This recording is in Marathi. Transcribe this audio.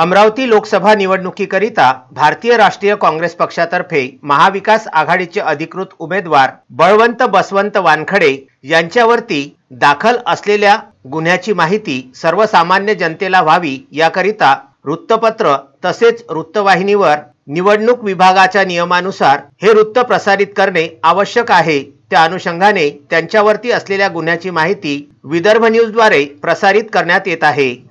अमरावती लोकसभा निवडणुकीकरिता भारतीय राष्ट्रीय काँग्रेस पक्षातर्फे महाविकास आघाडीचे अधिकृत उमेदवार बळवंत बसवंत वानखडे यांच्यावरती दाखल असलेल्या गुन्ह्याची माहिती सर्वसामान्य जनतेला व्हावी याकरिता वृत्तपत्र तसेच वृत्तवाहिनीवर निवडणूक विभागाच्या नियमानुसार हे वृत्त प्रसारित करणे आवश्यक आहे त्या अनुषंगाने त्यांच्यावरती असलेल्या गुन्ह्याची माहिती विदर्भ न्यूजद्वारे प्रसारित करण्यात येत आहे